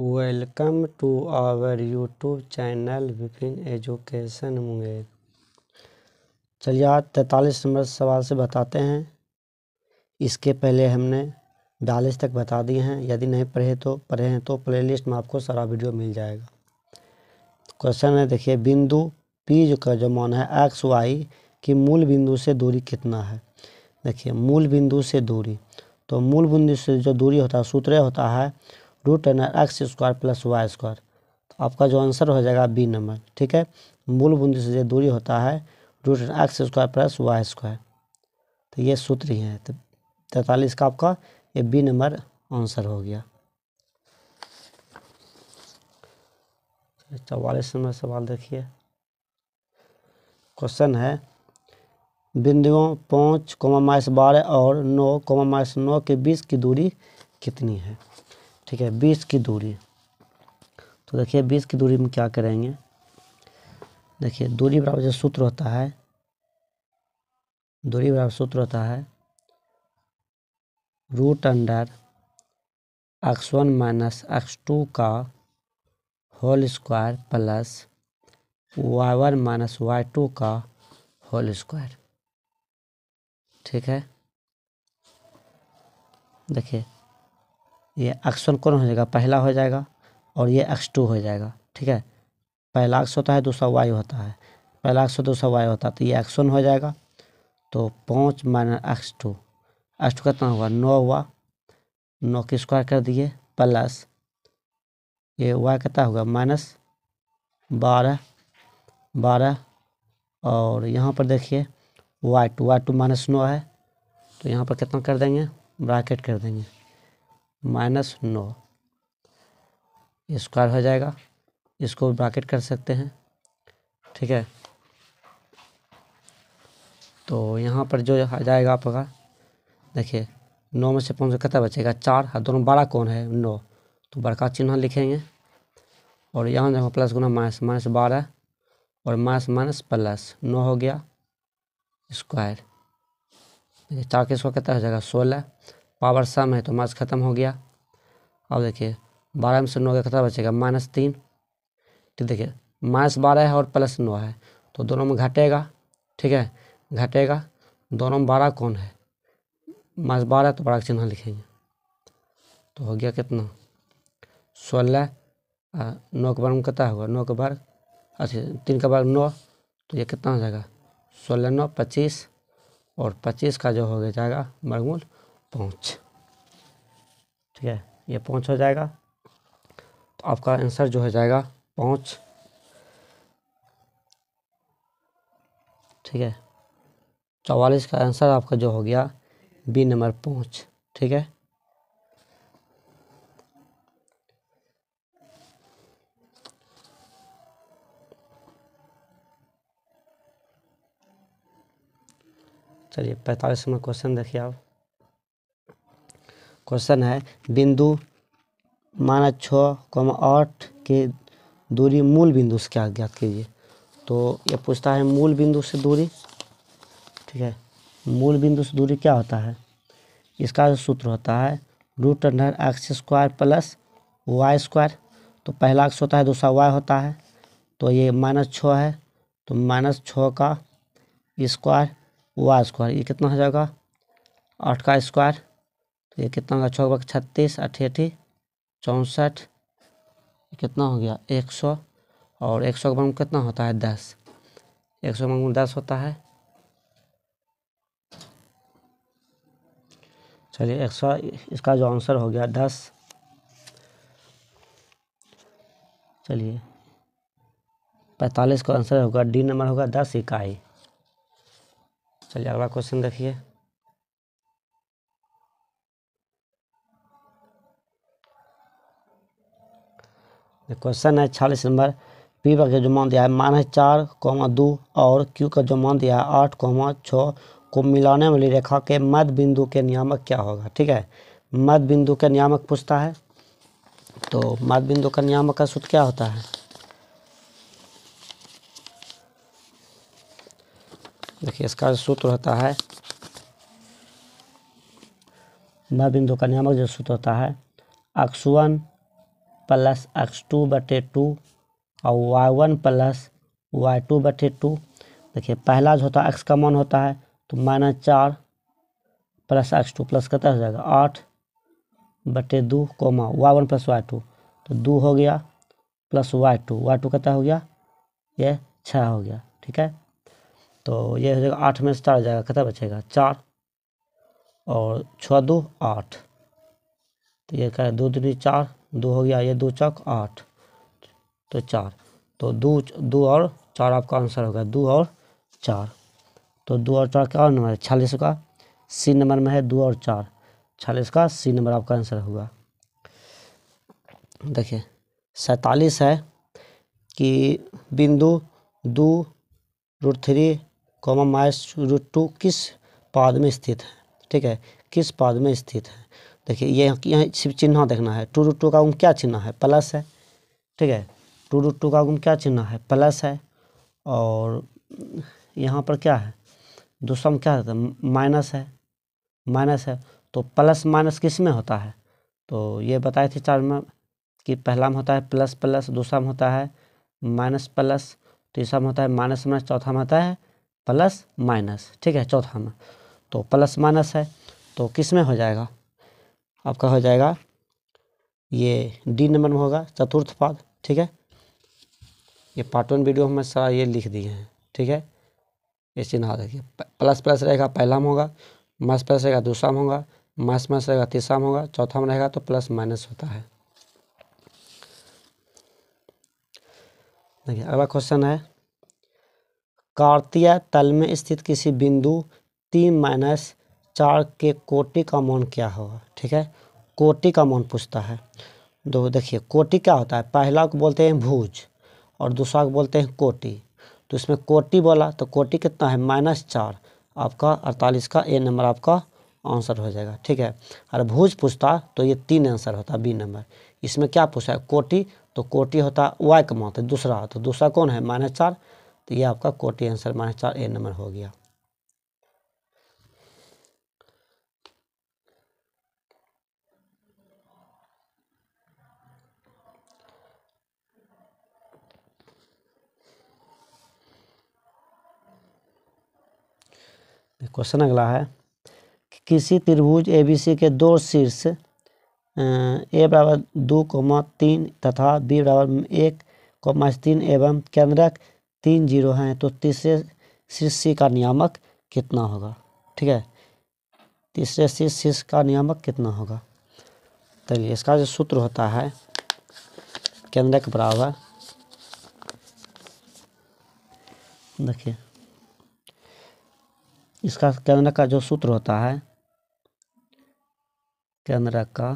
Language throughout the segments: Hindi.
welcome to our YouTube channel Vipin education Munger चलिए आज तैतालीस नंबर सवाल से बताते हैं इसके पहले हमने बयालीस तक बता दिए हैं यदि नहीं पढ़े तो पढ़े हैं तो प्लेलिस्ट में आपको सारा वीडियो मिल जाएगा क्वेश्चन है देखिए बिंदु पी जो का जो मान है एक्स वाई की मूल बिंदु से दूरी कितना है देखिए मूल बिंदु से दूरी तो मूल बिंदु से जो दूरी होता है सूत्र होता है root N x square plus y square तो आपका जो आंसर हो जाएगा बी नंबर ठीक है मूल बूंदी से जो दूरी होता है root N x square plus y square तो ये सूत्र ही है तो तैतालीस का आपका ये बी नंबर आंसर हो गया चौवालीस नंबर सवाल देखिए क्वेश्चन है बिंदुओं पाँच कोमा माइस बारह और नौ कोमा माइस नौ के बीच की दूरी कितनी है ठीक है बीस की दूरी तो देखिए बीस की दूरी में क्या करेंगे देखिए दूरी बराबर जो सूत्र होता है दूरी बराबर सूत्र होता है root under x one minus x two का whole square plus y one minus y two का होल स्क्वायर ठीक है देखिए ये एक्स वन कौन हो जाएगा पहला हो जाएगा और ये एक्स टू हो जाएगा ठीक है पहला एक्स होता है दूसरा वाई होता है पहला एक्स दूसरा वाई होता है तो ये एक्स वन हो जाएगा तो पाँच minus x two x two कितना हुआ नौ हुआ नौ की स्क्वायर कर दिए प्लस ये वाई कितना होगा माइनस बारह बारह और यहाँ पर देखिए y two y two minus नौ है तो यहाँ पर कितना कर देंगे ब्राकेट कर देंगे माइनस नौ स्क्वायर हो जाएगा इसको ब्राकेट कर सकते हैं ठीक है तो यहाँ पर जो आ जाएगा आपका देखिए नौ में से पाँच सौ कितना बचेगा चार हाँ दोनों बारह कौन है नौ तो बड़का चिन्ह लिखेंगे और यहाँ देखो प्लस गुना माइनस माइनस बारह और माइनस माइनस प्लस नौ हो गया स्क्वायर देखिए चार के स्क्वायर कितना हो जाएगा सोलह पावर सम है तो माइनस ख़त्म हो गया अब देखिए बारह में से नौ का कितना बचेगा माइनस तीन ठीक तो देखिए माइनस बारह है और प्लस नौ है तो दोनों में घटेगा ठीक है घटेगा दोनों में बारह कौन है माइनस बारह तो बड़ा चिन्ह लिखेंगे तो हो गया कितना सोलह नौ के वर्ग में कितना होगा नौ के वर्ग अच्छा तीन का वर्ग नौ तो ये कितना हो जाएगा सोलह नौ पच्चीस और पच्चीस का जो हो गया जाएगा वर्गमूल पहुँच ठीक है ये पहुँच हो जाएगा तो आपका आंसर जो हो जाएगा पाँच ठीक है चवालीस का आंसर आपका जो हो गया बी नंबर पाँच ठीक है चलिए पैंतालीस नंबर क्वेश्चन देखिए आप क्वेश्चन है बिंदु माना छः कम आठ की दूरी मूल बिंदु से क्या ज्ञात कीजिए तो ये पूछता है मूल बिंदु से दूरी ठीक है मूल बिंदु से दूरी क्या होता है इसका जो सूत्र होता है root under x square plus y square तो पहला एक्स होता है दूसरा वाई होता है तो ये माइनस छः है तो माइनस छः का स्क्वायर वाई स्क्वायर ये कितना हो जाएगा आठ का स्क्वायर तो ये कितना होगा छः छत्तीस अठी अठी चौंसठ कितना हो गया एक सौ और एक सौ का कितना होता है दस एक सौ वर्गमूल दस होता है चलिए एक सौ इसका जो आंसर हो गया दस चलिए पैंतालीस का आंसर होगा डी नंबर होगा दस इकाई चलिए अगला क्वेश्चन देखिए क्वेश्चन है छियालीस नंबर पी वर्ग का जो मान दिया है माइनस चार कौमा दो और क्यू का जो मान दिया है आठ कौमा छः को मिलाने वाली रेखा के मध्य बिंदु के नियामक क्या होगा ठीक है मध्य बिंदु के नियामक पूछता है तो मध्य बिंदु का नियामक का सूत्र क्या होता है देखिए इसका सूत्र होता है मध्य बिंदु का नियामक जो सूत्र होता है अक्सुअन प्लस एक्स टू बटे टू और y one plus y two बटे टू देखिए पहला जो होता है एक्स का मान होता है तो माइनस चार प्लस एक्स टू प्लस कितना हो जाएगा आठ बटे दो comma y one plus y two तो दो हो गया plus y two y two कितना हो गया ये छः हो गया ठीक है तो ये हो जाएगा आठ में से चार हो जाएगा कितना बचेगा चार और छः दो आठ तो ये कह दो दूनी चार दो हो गया ये दो चौक आठ तो चार तो दो दो और चार आपका आंसर हो गया दो और चार तो दो और चार क्या नंबर है छियालीस का सी नंबर में है दो और चार छियालीस का सी नंबर आपका आंसर होगा देखिए सैतालीस है कि बिंदु दो root three comma minus root two किस पाद में स्थित है ठीक है किस पाद में स्थित है देखिए ये यहाँ सिर्फ चिन्ह देखना है टू रूट टू का गुण क्या चिन्ह है प्लस है ठीक है टू रूट टू का गुण क्या चिन्ह है प्लस है और यहाँ पर क्या है दूसरा में क्या होता है माइनस है माइनस है तो प्लस माइनस किस में होता है तो ये बताए थे चार में कि पहला में होता है प्लस प्लस दूसरा में होता है माइनस प्लस तीसरा में होता है माइनस माइनस चौथा में होता है प्लस माइनस ठीक है चौथा में तो प्लस माइनस है तो किस में हो जाएगा आपका हो जाएगा ये डी नंबर में होगा चतुर्थ पाद ठीक है ये पार्ट वन वीडियो हमें सारा ये लिख दिए हैं ठीक है ये चिन्ह देखिए प्लस प्लस रहेगा पहला में होगा माइनस प्लस रहेगा दूसरा में होगा माइनस माइनस रहेगा तीसरा में होगा चौथा में रहेगा तो प्लस माइनस होता है देखिए अगला क्वेश्चन है कार्तीय तल में स्थित किसी बिंदु तीन माइनस चार के कोटि का मान क्या होगा ठीक है कोटि का मान पूछता है दो देखिए कोटि क्या होता है पहला को बोलते हैं भूज और दूसरा को बोलते हैं कोटि तो इसमें कोटि बोला तो कोटि कितना है माइनस चार आपका अड़तालीस का ए नंबर आपका आंसर हो जाएगा ठीक है और भूज पूछता तो ये तीन आंसर होता बी नंबर इसमें क्या पूछा है कोटि तो कोटि होता वाई का मौत तो दूसरा तो दूसरा कौन है माइनस चार तो ये आपका कोटि आंसर माइनस चार ए नंबर हो गया क्वेश्चन अगला है कि किसी त्रिभुज एबीसी के दो शीर्ष ए बराबर दो कोमा तीन तथा बी बराबर एक कोमा तीन एवं केंद्रक तीन जीरो हैं तो तीसरे शीर्ष सी का नियामक कितना होगा ठीक है तीसरे शीर्ष शीर्ष का नियामक कितना होगा चलिए इसका जो सूत्र होता है केंद्रक बराबर देखिए इसका केंद्र का जो सूत्र होता है केंद्र का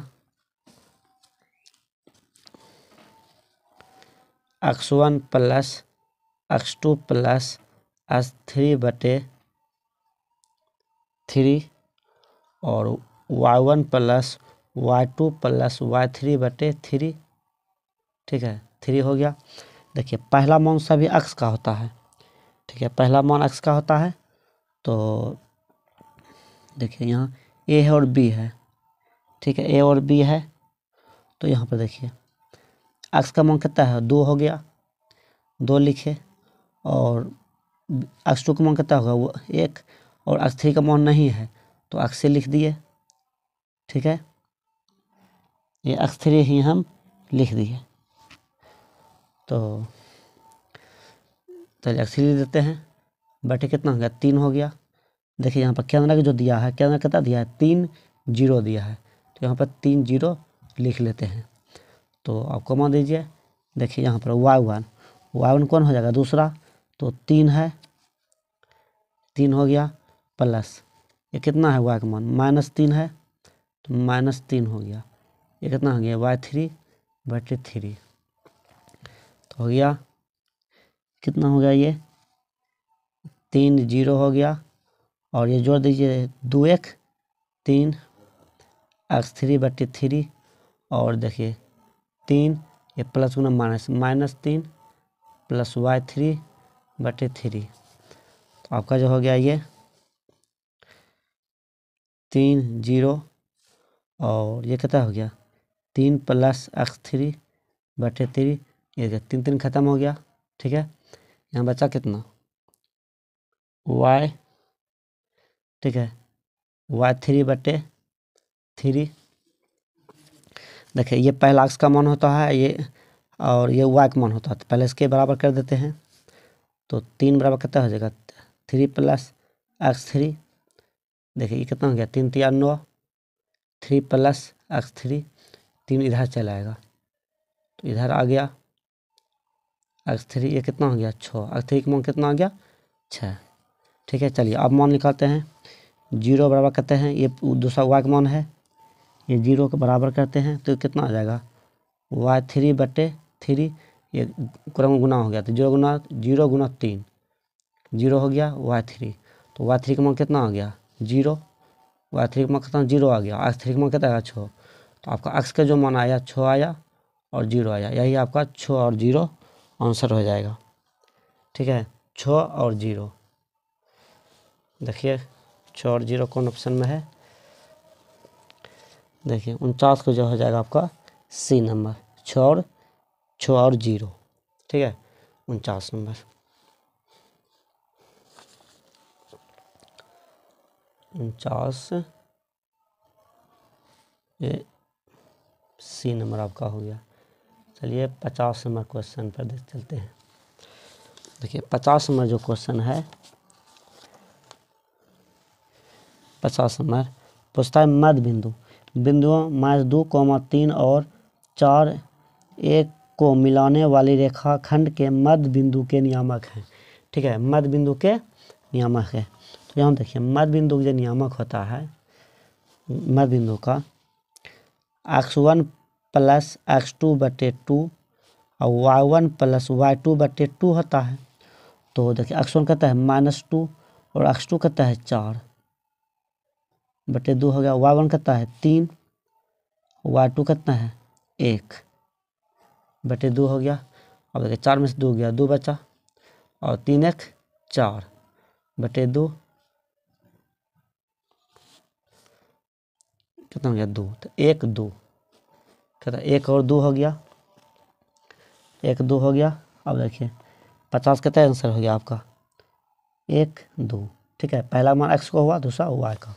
x one plus x two plus x three बटे थ्री और y one plus y two plus y three बटे थ्री ठीक है थ्री हो गया देखिए पहला मान सभी अक्स का होता है ठीक है पहला मान अक्स का होता है तो देखिए यहाँ ए है और बी है ठीक है ए और बी है तो यहाँ पर देखिए एक्स का मान कितना है दो हो गया दो लिखे और एक्स टू का मान कितना होगा वो एक और एक्स थ्री का मान नहीं है तो एक्स से लिख दिए ठीक है ये एक्स थ्री ही हम लिख दिए तो चलिए एक्स थ्री देते हैं बैठे कितना हो गया तीन हो गया देखिए यहाँ पर कैमरा जो दिया है कैमरा कितना दिया है तीन जीरो दिया है तो यहाँ पर तीन जीरो लिख लेते हैं तो आप कमा दीजिए देखिए यहाँ पर वाई वन वाई वन कौन हो जाएगा दूसरा तो तीन है तीन हो गया प्लस ये कितना है वाई का मान माइनस तीन है तो माइनस तीन हो गया ये कितना हो गया वाई थ्री बटे थ्री तो हो गया कितना हो गया ये तीन जीरो हो गया और ये जोड़ दीजिए दो एक तीन एक्स थ्री बटे थ्री और देखिए तीन ये प्लस गुना माइनस माइनस तीन प्लस वाई थ्री बटे थ्री तो आपका जो हो गया ये तीन जीरो और ये कितना हो गया तीन प्लस एक्स थ्री बटे थ्री ये तीन तीन ख़त्म हो गया ठीक है यहाँ बचा कितना वाई ठीक है वाई थ्री बटे थ्री देखिए ये पहला अक्स का मान होता है ये और ये वाई का मान होता है तो पहले इसके बराबर कर देते हैं तो तीन बराबर कितना हो जाएगा थ्री प्लस एक्स थ्री देखिए ये कितना हो गया तीन तीन नौ थ्री प्लस एक्स थ्री तीन इधर चला आएगा तो इधर आ गया एक्स थ्री ये कितना हो गया छः एक्स थ्री का मान कितना आ गया छः ठीक है चलिए अब मान निकालते हैं जीरो बराबर करते हैं ये दूसरा वाई का मान है ये जीरो के बराबर करते हैं तो कितना आ जाएगा वाई थ्री बटे थ्री ये क्रम गुना हो गया तो जीरो गुना जीरो गुना तीन जीरो हो गया वाई थ्री तो वाई थ्री का मान कितना आ गया जीरो वाई थ्री का मान कितना जीरो आ गया एक्स थ्री का मान कितना आया छः तो आपका एक्स का जो मान आया छः आया और जीरो आया यही आपका छः और जीरो आंसर हो जाएगा ठीक है छः और जीरो देखिए और जीरो कौन ऑप्शन में है देखिए उनचास को जो हो जाएगा आपका सी नंबर छः और छः और जीरो ठीक है उनचास नंबर उनचास ये सी नंबर आपका हो गया चलिए पचास नंबर क्वेश्चन पर देख चलते हैं देखिए पचास नंबर जो क्वेश्चन है पचास नंबर पूछता है मध्य बिंदु बिंदुओं माइनस दो कोमा तीन और चार एक को मिलाने वाली रेखा खंड के मध्य बिंदु के नियामक हैं ठीक है मध्य बिंदु के नियामक है तो यहाँ देखिए मध्य बिंदु जो नियामक होता है मध्य बिंदु का x one plus x two बटे टू और y one plus y two बटे टू होता है तो देखिए एक्स वन कहता है माइनस टू और एक्स टू कहता है चार बटे दो हो गया वाई वन कितना है तीन वाई टू कितना है एक बटे दो हो गया अब देखिए चार में से दो गया दो बचा और तीन एक चार बटे दो कितना हो गया दो तो एक दो कहता एक और दो हो गया एक दो हो गया अब देखिए पचास कितना आंसर हो गया आपका एक दो ठीक है पहला मान एक्स का हुआ दूसरा वाई का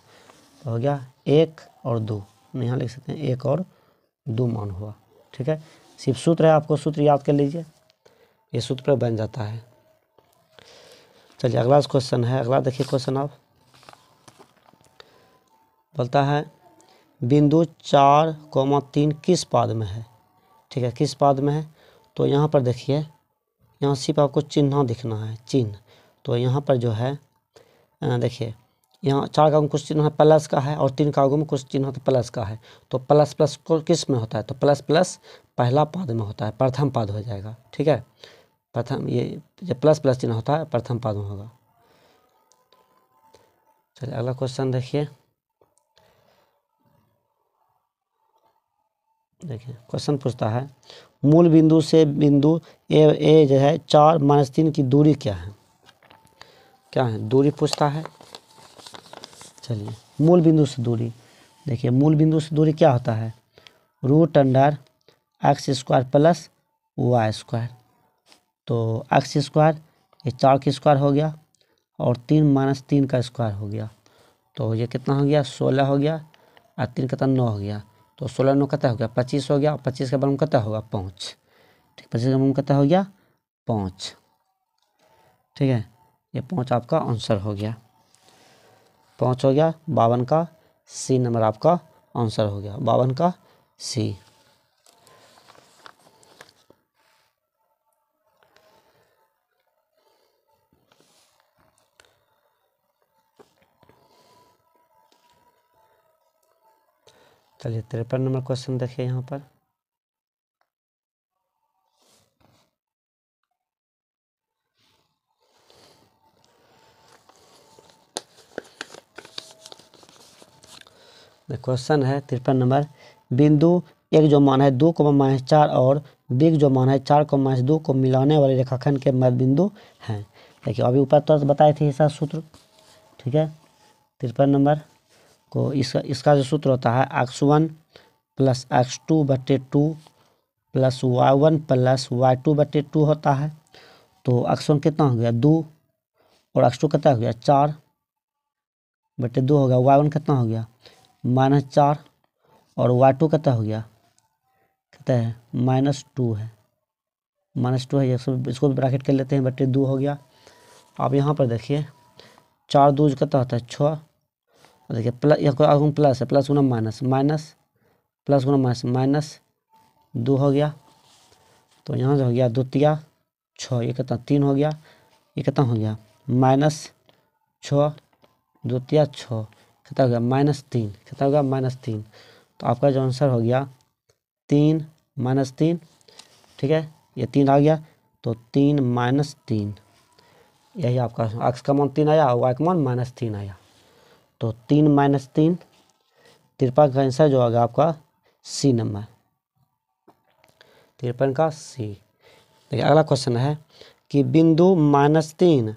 हो गया एक और दो यहाँ लिख सकते हैं एक और दो मान हुआ ठीक है सिर्फ सूत्र है आपको सूत्र याद कर लीजिए ये सूत्र पर बन जाता है चलिए अगला क्वेश्चन है अगला देखिए क्वेश्चन आप बोलता है बिंदु चार कोमा तीन किस पाद में है ठीक है किस पाद में है तो यहाँ पर देखिए यहाँ सिर्फ आपको चिन्ह दिखना है चिन्ह तो यहाँ पर जो है देखिए यहाँ चार का कुछ चिन्ह है प्लस का है और तीन का में कुछ चिन्ह होता है प्लस का है तो प्लस प्लस को किस में होता है तो प्लस प्लस पहला पद में होता है प्रथम पद हो जाएगा ठीक है प्रथम ये जब प्लस प्लस चिन्ह होता है प्रथम पद में होगा चलिए अगला क्वेश्चन देखिए देखिए क्वेश्चन पूछता है मूल बिंदु से बिंदु ए ए जो है चार माइनस तीन की दूरी क्या है क्या है दूरी पूछता है चलिए मूल बिंदु से दूरी देखिए मूल बिंदु से दूरी क्या होता है root under x square plus y square तो एक्स स्क्वायर ये चार का स्क्वायर हो गया और तीन माइनस तीन का स्क्वायर हो गया तो ये कितना हो गया सोलह हो गया और तीन कता नौ हो गया तो सोलह नौ कतः हो गया पच्चीस हो गया और पच्चीस का बम कतः होगा पाँच ठीक पच्चीस का बम कतः हो गया पाँच ठीक है ये पाँच आपका आंसर हो गया पाँच हो गया बावन का सी नंबर आपका आंसर हो गया बावन का सी चलिए तिरपन नंबर क्वेश्चन देखिए यहाँ पर क्वेश्चन है तिरपन नंबर बिंदु एक जो मान है दो को माइनस चार और बिग जो मान है चार को माइनस दो को मिलाने वाले रेखाखंड के मध्य बिंदु हैं देखिए अभी ऊपर तुरंत तो बताए थे ऐसा सूत्र ठीक है तिरपन नंबर को इसका इसका जो सूत्र होता है x one plus x two बटे two plus y one plus y two बटे टू होता है तो एक्स वन कितना हो गया दो और एक्स टू कितना हो गया चार बटे दो हो गया वाई वन कितना हो गया माइनस चार और वाई टू कितना हो गया कितना है माइनस टू है माइनस टू है सब इसको भी ब्रैकेट कर लेते हैं बटे दो हो गया आप यहाँ पर देखिए चार दो कितना होता है छः देखिए प्लस यहाँ प्लस है प्लस गुना माइनस माइनस प्लस गुना माइनस माइनस दो हो गया तो यहाँ से हो गया द्वितीया छः ये कितना तीन हो गया ये कितना हो गया माइनस छः द्वितीय छः कितना हो गया माइनस तीन कितना हो गया माइनस तीन तो आपका जो आंसर हो गया तीन माइनस तीन ठीक है ये तीन आ गया तो तीन माइनस तीन यही आपका एक्स का मान तीन आया वाई का मान माइनस तीन आया तो तीन माइनस तीन तिरपन का आंसर जो गया आपका सी नंबर तिरपन का सी देखिए अगला क्वेश्चन है कि बिंदु माइनस तीन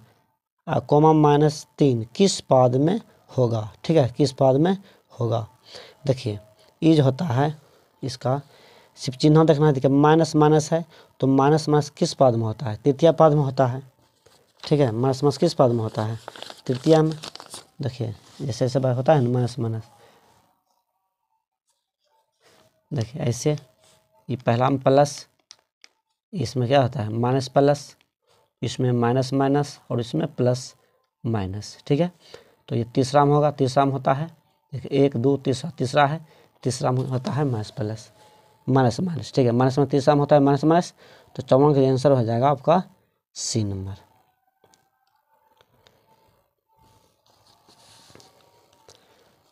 कोमा माइनस तीन किस पद में होगा ठीक है किस पद में होगा देखिए ये जो होता है इसका सिर्फ चिन्ह देखना है देखिए माइनस माइनस है तो माइनस माइनस किस पद में होता है तृतीय पद में होता है ठीक है माइनस माइनस किस पद में होता है तृतीय में देखिए जैसे ऐसे बात होता है ना माइनस माइनस देखिए ऐसे ये पहला में प्लस इसमें क्या होता है माइनस प्लस इसमें माइनस माइनस और इसमें प्लस माइनस ठीक है तो ये में होगा में होता है एक दो तीसरा तीसरा है में होता है माइनस प्लस माइनस माइनस ठीक है माइनस में में होता है माइनस माइनस तो चौवन का आंसर हो जाएगा आपका सी नंबर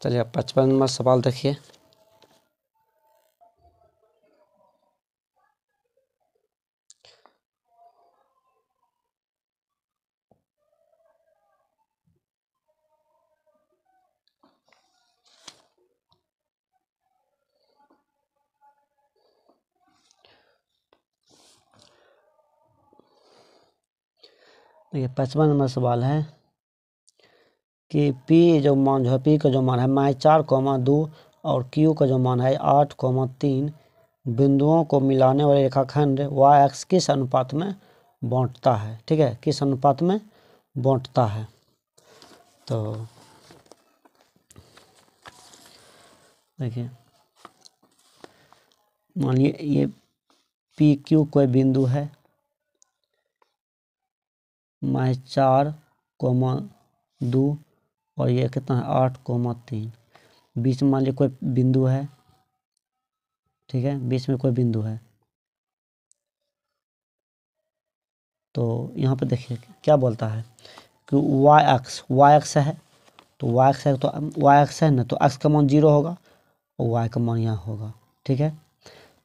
चलिए पचपन नंबर सवाल देखिए देखिए पचपन नंबर सवाल है कि पी जो मान जो है पी का जो मान है माइनस चार कौमा दो और क्यू का जो मान है आठ कौमा तीन बिंदुओं को मिलाने वाले रेखाखंड वाई एक्स किस अनुपात में बांटता है ठीक है किस अनुपात में बांटता है तो देखिए मान लीजिए ये पी क्यू कोई बिंदु है माइनस चार कोमा दो और ये कितना है आठ कोमा तीन बीच में मान लीजिए कोई बिंदु है ठीक है बीच में कोई बिंदु है तो यहाँ पे देखिए क्या बोलता है कि y एक्स y एक्स है तो y एक्स है तो y एक्स है ना तो x का मान जीरो होगा और y का मान यहाँ होगा ठीक है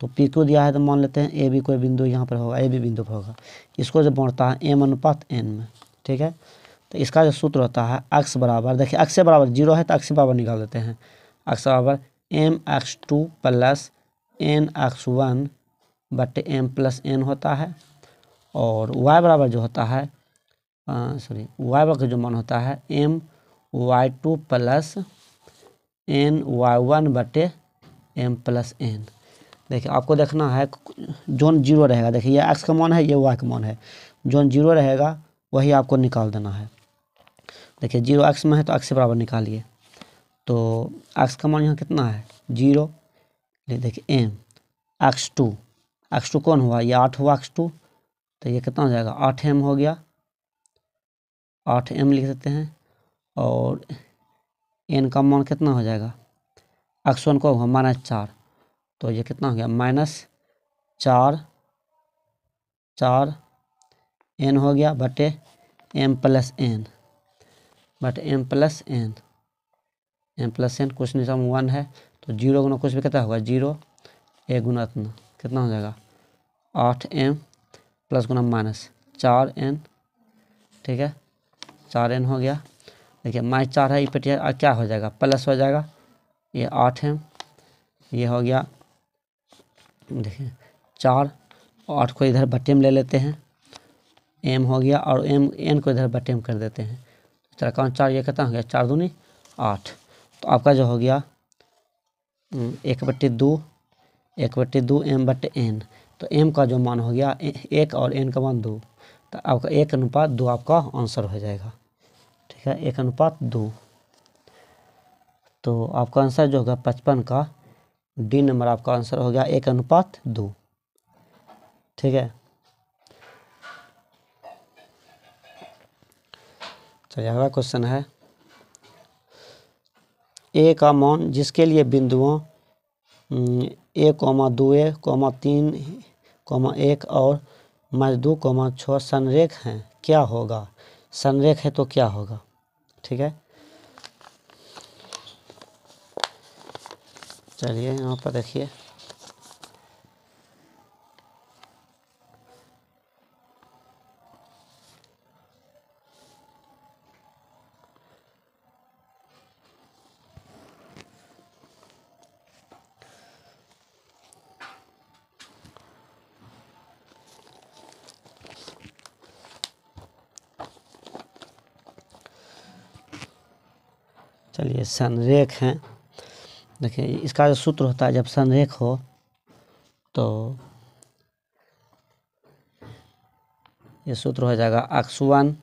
तो पी क्यू दिया है तो मान लेते हैं ए भी कोई बिंदु यहाँ पर होगा ए भी बिंदु पर होगा इसको जो बढ़ता है एम अनुपात एन में ठीक है तो इसका जो सूत्र होता है अक्स बराबर देखिए अक्स बराबर जीरो है तो अक्स बराबर निकाल देते हैं अक्स बराबर M x two plus N x one but M plus N होता है और वाई बराबर जो होता है सॉरी वाई बराबर जो मान होता है M y two plus N y one बटे एम प्लस एन देखिए आपको देखना है जोन जीरो रहेगा देखिए ये एक्स का मान है ये वाई का मान है जोन जीरो रहेगा वही आपको निकाल देना है देखिए जीरो एक्स में है तो एक्स के बराबर निकालिए तो एक्स का मान यहाँ कितना है जीरो देखिए m x two x two कौन हुआ ये आठ हुआ एक्स टू तो ये कितना हो जाएगा आठ एम हो गया आठ एम लिख देते हैं और एन का मान कितना हो जाएगा एक्स वन को हुआ माइनस चार तो ये कितना हो गया माइनस चार चार एन हो गया बटे एम प्लस एन बटे M plus n m plus n कुछ निशान वन है तो जीरो गुना कुछ भी कितना होगा जीरो ए गुना इतना कितना हो जाएगा आठ एम प्लस गुना माइनस चार एन ठीक है चार एन हो गया देखिए माइनस चार है ये पेटिया क्या हो जाएगा प्लस हो जाएगा ये आठ एम ये हो गया देखें चार आठ को इधर बटेम ले लेते हैं एम हो गया और एम एन को इधर बटेम कर देते हैं तरह कौन चार ये कितना हो गया चार दूनी आठ तो आपका जो हो गया एक बट्टे दो एक बट्टे दो एम बट्टे एन तो एम का जो मान हो गया एक और एन का मान दो तो आपका एक अनुपात दो आपका आंसर हो जाएगा ठीक है एक अनुपात दो तो आपका आंसर जो होगा पचपन का डी नंबर आपका आंसर हो गया एक अनुपात दो ठीक है तो अगला क्वेश्चन है ए का मौन जिसके लिए बिंदुओं ए कोमा दो ए कोमा तीन कोमा एक और माइनस दो कोमा छः सनरेख हैं क्या होगा सनरेख है तो क्या होगा ठीक है चलिए यहाँ पर देखिए चलिए सनरेख हैं देखिए इसका जो सूत्र होता है जब संरेख हो तो ये सूत्र हो जाएगा x one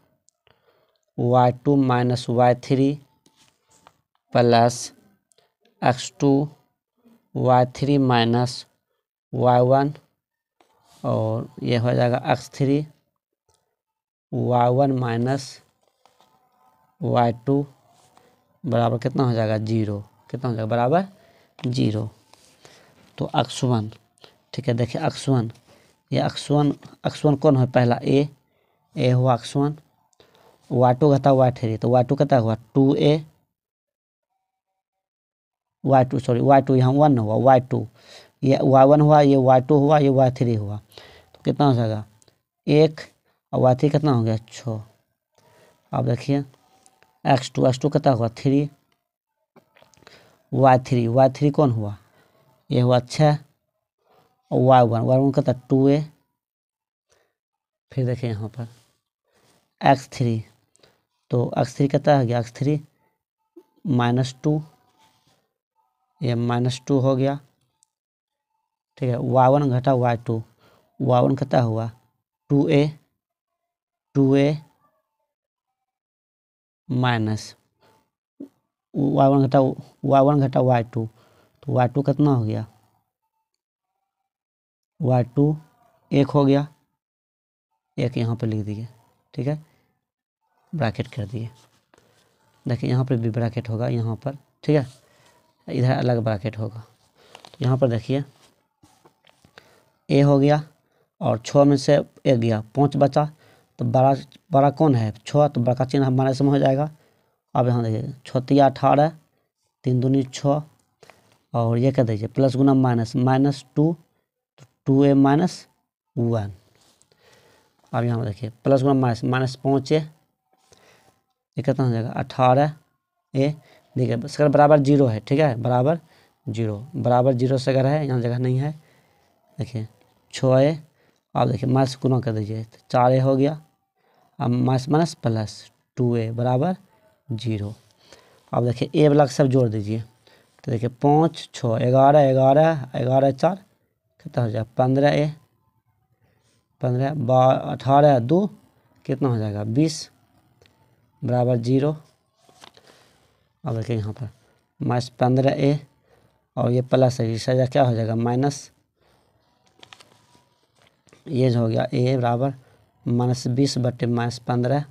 y two minus y three plus x two y three minus y one और ये हो जाएगा x three y one minus y two बराबर कितना हो जाएगा जीरो कितना हो जाएगा बराबर जीरो तो अक्सुवन ठीक है देखिए अक्सुवन ये अक्सुवन अक्सुवन कौन है पहला ए ए हुआ अक्सुवन वाटू कहता वाई थ्री तो वाटू कहता हुआ two a y two sorry y two यहाँ वन हुआ वाई टू ये वाई वन हुआ ये वाई टू हुआ ये वाई थ्री हुआ तो कितना हो जाएगा एक और वाई थ्री कितना हो गया छः अब देखिए एक्स टू एक्स टू कितना हुआ three y three y three कौन हुआ ये हुआ छः और वाई वन वाई वन का था टू ए फिर देखिए यहाँ पर एक्स थ्री तो एक्स थ्री कितना हो गया एक्स थ्री माइनस टू ये माइनस टू हो गया ठीक है वाई वन घटा वाई टू वाई वन कितना हुआ two a two a minus y one घटा वाई वन घटा वाई टू तो वाई टू कितना हो गया वाई टू एक हो गया एक यहाँ पे लिख दिए ठीक है ब्रैकेट कर दिए देखिए यहाँ पर भी ब्रैकेट होगा यहाँ पर ठीक है इधर अलग ब्रैकेट होगा यहाँ पर देखिए ए हो गया और छः में से एक गया पाँच बचा तो बड़ा बड़ा कौन है छः तो बड़ा का चिन्ह हमारे इसमें हो जाएगा अब यहाँ देखिए छतिया अठारह तीन दूनी छः और ये कह दीजिए प्लस गुना माइनस माइनस टू तो टू ए माइनस वन अब यहाँ देखिए प्लस गुना माइनस माइनस पाँच ए ये कितना हो जाएगा अठारह ए देखिए अगर बराबर जीरो है ठीक है बराबर जीरो बराबर जीरो से अगर है यहाँ जगह नहीं है देखिए छः ए अब देखिए माइनस गुना कर दीजिए तो चार ए हो गया अब minus minus plus two a बराबर जीरो अब देखिए ए वाला सब जोड़ दीजिए तो देखिए पाँच छः ग्यारह ग्यारह ग्यारह चार कितना हो जाएगा पंद्रह ए पंद्रह बारह अठारह दो कितना हो जाएगा बीस बराबर जीरो अब देखिए यहाँ पर माइनस पंद्रह ए और ये प्लस है इससे क्या हो जाएगा माइनस ये जो हो गया ए बराबर माइनस बीस बटे माइनस पंद्रह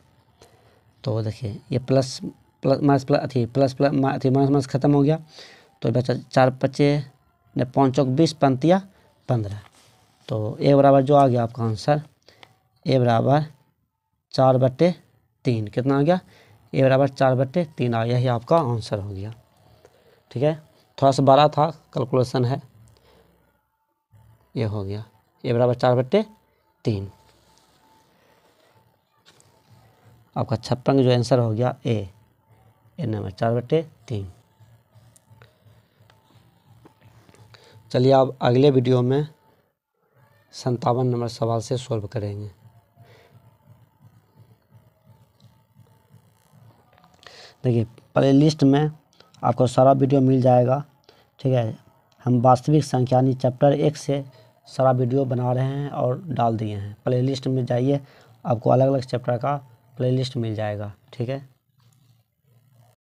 तो वो देखिए ये प्लस प्लस माइनस प्लस अथी प्लस प्लस अथी माइनस माइनस खत्म हो गया तो बचा चार पच्चे ने पाँच चौक बीस पंतिया पंद्रह तो ए बराबर जो आ गया आपका आंसर ए बराबर चार बट्टे तीन कितना आ गया ए बराबर चार बट्टे तीन आ गया यही आपका आंसर हो गया ठीक है थोड़ा सा बड़ा था कैलकुलेशन है ये हो गया ए बराबर चार बट्टे तीन आपका छप्पन जो आंसर हो गया ए ए नंबर चार बटे तीन चलिए अब अगले वीडियो में संतावन नंबर सवाल से सॉल्व करेंगे देखिए प्ले लिस्ट में आपको सारा वीडियो मिल जाएगा ठीक है हम वास्तविक संख्या यानी चैप्टर एक से सारा वीडियो बना रहे हैं और डाल दिए हैं प्ले लिस्ट में जाइए आपको अलग अलग चैप्टर का प्लेलिस्ट मिल जाएगा ठीक है